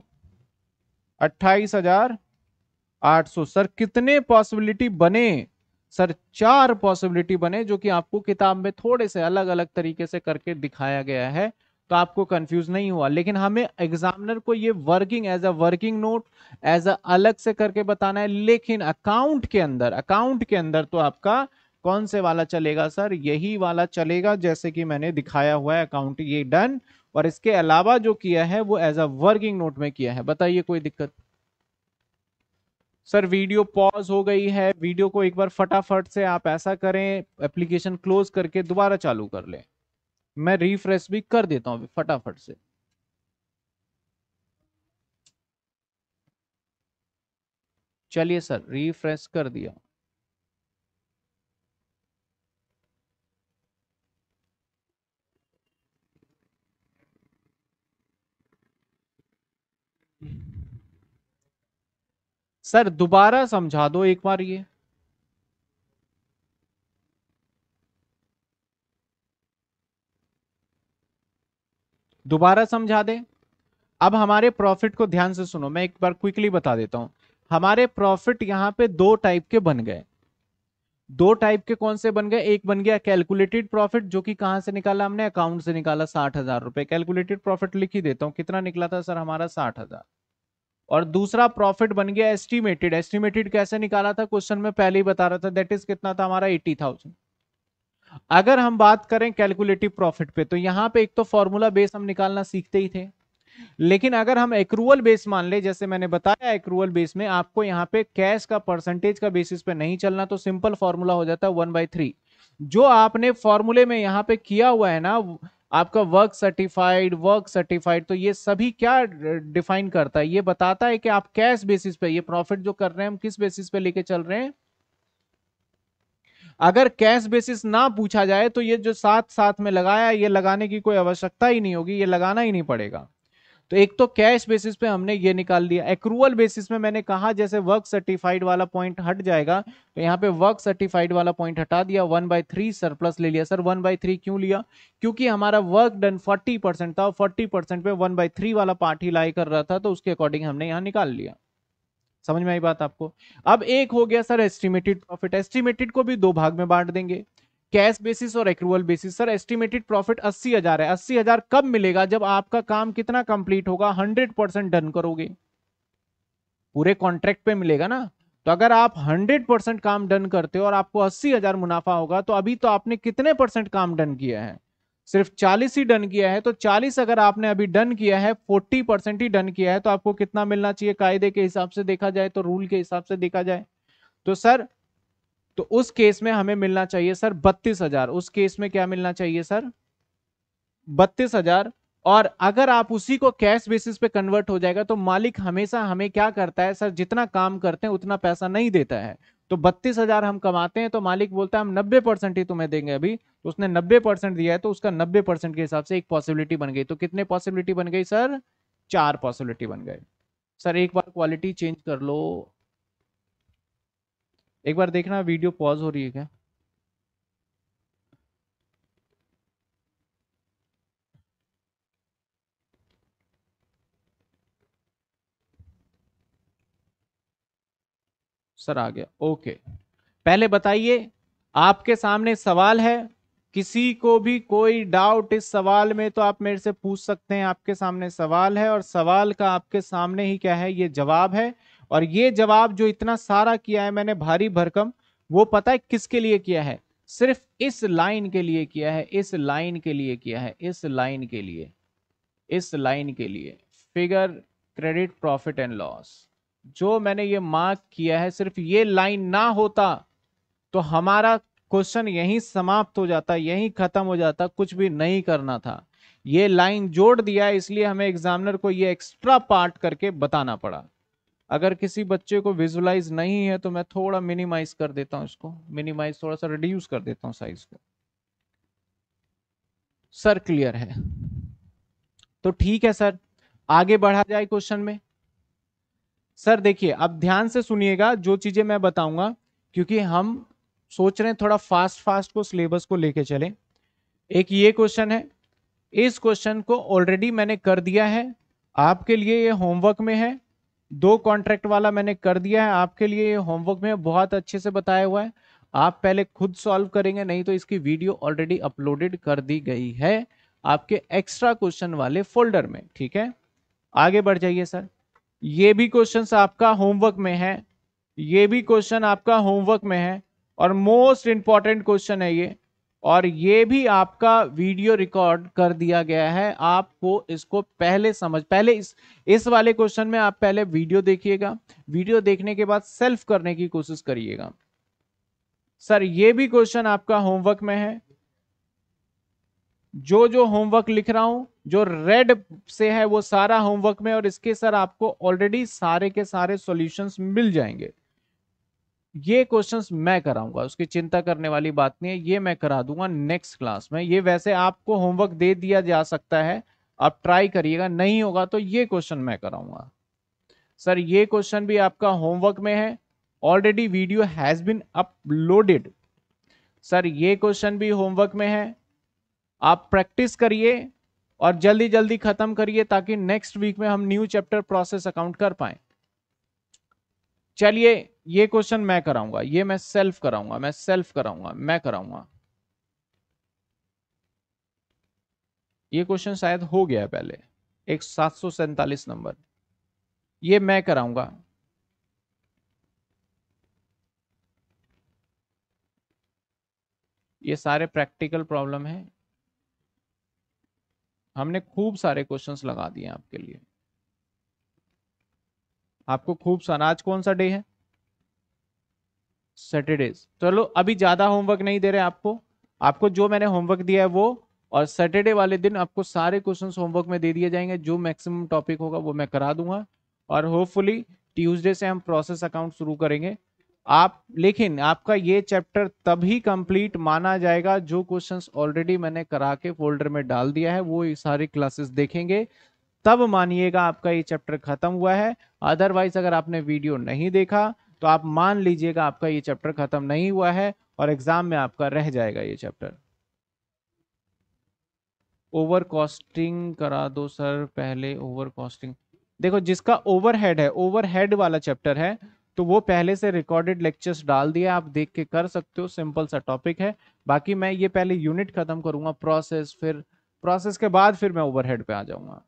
अट्ठाईस हजार आठ सौ सर कितने पॉसिबिलिटी बने सर चार पॉसिबिलिटी बने जो कि आपको किताब में थोड़े से अलग अलग तरीके से करके दिखाया गया है तो आपको कंफ्यूज नहीं हुआ लेकिन हमें एग्जामिनर को ये working as a working note as a अलग से करके बताना है लेकिन अकाउंट के अंदर अकाउंट के अंदर तो आपका कौन से वाला चलेगा सर यही वाला चलेगा जैसे कि मैंने दिखाया हुआ है अकाउंट ये डन और इसके अलावा जो किया है वो एज अ वर्किंग नोट में किया है बताइए कोई दिक्कत सर वीडियो पॉज हो गई है वीडियो को एक बार फटाफट से आप ऐसा करें एप्लीकेशन क्लोज करके दोबारा चालू कर लें मैं रिफ्रेश भी कर देता हूं फटाफट से चलिए सर रिफ्रेश कर दिया सर दोबारा समझा दो एक बार ये दोबारा समझा दे अब हमारे प्रॉफिट को ध्यान से सुनो मैं एक बार क्विकली बता देता हूं हमारे प्रॉफिट यहां पे दो टाइप के बन गए दो टाइप के कौन से बन गए एक बन गया कैलकुलेटेड प्रॉफिट जो कि कहां से निकाला हमने अकाउंट से निकाला साठ हजार रुपए कैलकुलेटेड प्रॉफिट लिख ही देता हूं कितना निकला था सर हमारा साठ हजार और दूसरा प्रॉफिट बन गया एस्टिमेटेड एस्टिमेटेड कैसे निकाला था क्वेश्चन में पहले ही बता रहा था दैट इज कितना था हमारा एटी थाउजेंड अगर हम बात करें कैलकुलेटिव प्रॉफिट पे तो यहाँ पे एक तो फॉर्मूला बेस हम निकालना सीखते ही थे लेकिन अगर हम एक बेस मान ले जैसे मैंने बताया एक बेस में आपको यहाँ पे कैश का परसेंटेज का बेसिस पे नहीं चलना तो सिंपल फॉर्मूला हो जाता है वन बाई थ्री जो आपने फॉर्मूले में यहाँ पे किया हुआ है ना आपका वर्क सर्टिफाइड वर्क सर्टिफाइड तो ये सभी क्या डिफाइन करता है ये बताता है कि आप कैश बेसिस पे ये प्रॉफिट जो कर रहे हैं हम किस बेसिस पे लेके चल रहे हैं अगर कैश बेसिस ना पूछा जाए तो ये जो साथ साथ में लगाया ये लगाने की कोई आवश्यकता ही नहीं होगी ये लगाना ही नहीं पड़ेगा तो एक तो कैश बेसिस पे हमने ये निकाल लिया एक्रूअल बेसिस में मैंने कहा जैसे वर्क सर्टिफाइड वाला पॉइंट हट जाएगा तो यहाँ पे वर्क सर्टिफाइड वाला पॉइंट हटा दिया वन बाय थ्री सरप्लस ले लिया सर वन बाय थ्री क्यों लिया क्योंकि हमारा वर्क डन फोर्टी परसेंट था फोर्टी परसेंट पे वन बाई थ्री वाला पार्ट ही लाई कर रहा था तो उसके अकॉर्डिंग हमने यहाँ निकाल लिया समझ में आई बात आपको अब एक हो गया सर एस्टिमेटेड प्रॉफिट एस्टिमेटेड को भी दो भाग में बांट देंगे कैश बेसिस और accrual basis sir estimated profit अस्सी हजार है अस्सी हजार कब मिलेगा जब आपका काम कितना कंप्लीट होगा हंड्रेड परसेंट डन करोगे पूरे कॉन्ट्रैक्ट पे मिलेगा ना तो अगर आप हंड्रेड परसेंट काम डन करते हो और आपको अस्सी हजार मुनाफा होगा तो अभी तो आपने कितने परसेंट काम डन किया है सिर्फ चालीस ही डन किया है तो चालीस अगर आपने अभी डन किया है फोर्टी परसेंट ही डन किया है तो आपको कितना मिलना चाहिए कायदे के हिसाब से देखा जाए तो रूल के हिसाब से देखा जाए तो सर तो उस केस में हमें मिलना चाहिए सर बत्तीस हजार उस केस में क्या मिलना चाहिए सर बत्तीस हजार और अगर आप उसी को कैश बेसिस पे कन्वर्ट हो जाएगा तो मालिक हमेशा हमें क्या करता है सर जितना काम करते हैं उतना पैसा नहीं देता है तो बत्तीस हजार हम कमाते हैं तो मालिक बोलता है हम नब्बे परसेंट ही तुम्हें देंगे अभी तो उसने नब्बे परसेंट दिया है तो उसका नब्बे परसेंट के हिसाब से एक पॉसिबिलिटी बन गई तो कितने पॉसिबिलिटी बन गई सर चार पॉसिबिलिटी बन गए सर एक बार क्वालिटी चेंज कर लो एक बार देखना वीडियो पॉज हो रही है क्या सर आ गया ओके पहले बताइए आपके सामने सवाल है किसी को भी कोई डाउट इस सवाल में तो आप मेरे से पूछ सकते हैं आपके सामने सवाल है और सवाल का आपके सामने ही क्या है ये जवाब है और ये जवाब जो इतना सारा किया है मैंने भारी भरकम वो पता है किसके लिए किया है सिर्फ इस लाइन के लिए किया है इस लाइन के लिए किया है इस लाइन के लिए इस लाइन के लिए figure credit profit and loss जो मैंने ये मार्क किया है सिर्फ ये लाइन ना होता तो हमारा क्वेश्चन यहीं समाप्त हो जाता यहीं खत्म हो जाता कुछ भी नहीं करना था ये लाइन जोड़ दिया इसलिए हमें एग्जामिनर को ये एक्स्ट्रा पार्ट करके बताना पड़ा अगर किसी बच्चे को विजुलाइज नहीं है तो मैं थोड़ा मिनिमाइज कर देता हूँ इसको मिनिमाइज थोड़ा सा रिड्यूस कर देता हूँ साइज को सर क्लियर है तो ठीक है सर आगे बढ़ा जाए क्वेश्चन में सर देखिए अब ध्यान से सुनिएगा जो चीजें मैं बताऊंगा क्योंकि हम सोच रहे हैं थोड़ा फास्ट फास्ट को सिलेबस को लेके चले एक ये क्वेश्चन है इस क्वेश्चन को ऑलरेडी मैंने कर दिया है आपके लिए ये होमवर्क में है दो कॉन्ट्रैक्ट वाला मैंने कर दिया है आपके लिए ये होमवर्क में बहुत अच्छे से बताया हुआ है आप पहले खुद सॉल्व करेंगे नहीं तो इसकी वीडियो ऑलरेडी अपलोडेड कर दी गई है आपके एक्स्ट्रा क्वेश्चन वाले फोल्डर में ठीक है आगे बढ़ जाइए सर ये भी क्वेश्चन आपका होमवर्क में है ये भी क्वेश्चन आपका होमवर्क में है और मोस्ट इंपॉर्टेंट क्वेश्चन है ये और ये भी आपका वीडियो रिकॉर्ड कर दिया गया है आपको इसको पहले समझ पहले इस इस वाले क्वेश्चन में आप पहले वीडियो देखिएगा वीडियो देखने के बाद सेल्फ करने की कोशिश करिएगा सर ये भी क्वेश्चन आपका होमवर्क में है जो जो होमवर्क लिख रहा हूं जो रेड से है वो सारा होमवर्क में और इसके सर आपको ऑलरेडी सारे के सारे सॉल्यूशंस मिल जाएंगे ये क्वेश्चंस मैं कराऊंगा उसकी चिंता करने वाली बात नहीं है ये मैं करा दूंगा नेक्स्ट क्लास में ये वैसे आपको होमवर्क दे दिया जा सकता है आप ट्राई करिएगा नहीं होगा तो ये क्वेश्चन मैं कराऊंगा सर ये क्वेश्चन भी आपका होमवर्क में है already video has been uploaded sir ये क्वेश्चन भी होमवर्क में है आप प्रैक्टिस करिए और जल्दी जल्दी खत्म करिए ताकि नेक्स्ट वीक में हम न्यू चैप्टर प्रोसेस अकाउंट कर पाए चलिए ये क्वेश्चन मैं कराऊंगा ये मैं सेल्फ कराऊंगा मैं सेल्फ कराऊंगा मैं कराऊंगा ये क्वेश्चन शायद हो गया पहले एक सात सौ सैतालीस नंबर ये मैं कराऊंगा ये सारे प्रैक्टिकल प्रॉब्लम है हमने खूब सारे क्वेश्चंस लगा दिए आपके लिए आपको खूब सारा आज कौन सा डे है सैटरडेज चलो अभी ज़्यादा होमवर्क नहीं दे रहे आपको आपको जो मैंने होमवर्क दिया है वो और सैटरडे वाले दिन आपको सारे क्वेश्चन होमवर्क में दे दिए जाएंगे जो मैक्सिमम टॉपिक होगा वो मैं करा दूंगा और होपफुली ट्यूजडे से हम प्रोसेस अकाउंट शुरू करेंगे आप लेकिन आपका ये चैप्टर तभी कंप्लीट माना जाएगा जो क्वेश्चंस ऑलरेडी मैंने करा के फोल्डर में डाल दिया है वो सारी क्लासेस देखेंगे तब मानिएगा आपका ये चैप्टर खत्म हुआ है अदरवाइज अगर आपने वीडियो नहीं देखा तो आप मान लीजिएगा आपका ये चैप्टर खत्म नहीं हुआ है और एग्जाम में आपका रह जाएगा ये चैप्टर ओवर कॉस्टिंग करा दो सर पहले ओवर कॉस्टिंग देखो जिसका ओवरहेड है ओवरहेड वाला चैप्टर है तो वो पहले से रिकॉर्डेड लेक्चर्स डाल दिया आप देख के कर सकते हो सिंपल सा टॉपिक है बाकी मैं ये पहले यूनिट खत्म करूंगा प्रोसेस फिर प्रोसेस के बाद फिर मैं ओवरहेड पे आ जाऊंगा